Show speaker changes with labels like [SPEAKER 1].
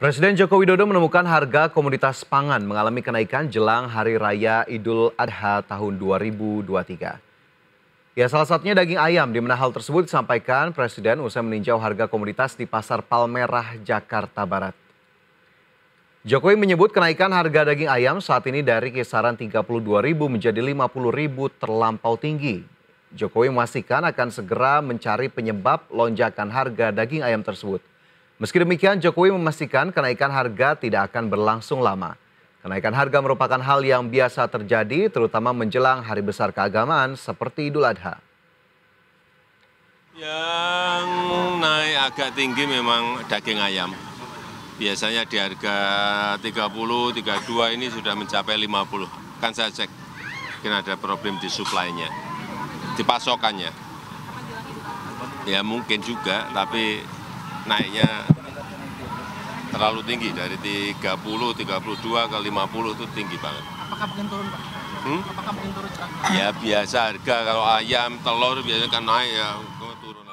[SPEAKER 1] Presiden Joko Widodo menemukan harga komoditas pangan mengalami kenaikan jelang Hari Raya Idul Adha tahun 2023. Ya salah satunya daging ayam di mana hal tersebut disampaikan Presiden usai meninjau harga komoditas di Pasar Palmerah, Jakarta Barat. Jokowi menyebut kenaikan harga daging ayam saat ini dari kisaran 32.000 menjadi 50.000 terlampau tinggi. Jokowi memastikan akan segera mencari penyebab lonjakan harga daging ayam tersebut. Meski demikian, Jokowi memastikan kenaikan harga tidak akan berlangsung lama. Kenaikan harga merupakan hal yang biasa terjadi, terutama menjelang hari besar keagamaan seperti Idul Adha.
[SPEAKER 2] Yang naik agak tinggi memang daging ayam. Biasanya di harga 30, 32 ini sudah mencapai 50. Kan saya cek, mungkin ada problem di suplainya, di pasokannya. Ya mungkin juga, tapi naiknya terlalu tinggi dari 30, 32 ke 50 itu tinggi banget.
[SPEAKER 3] Apakah mungkin turun Pak?
[SPEAKER 2] Hmm? Apakah mungkin turun? Ya biasa harga kalau ayam, telur biasanya kan naik ya turun.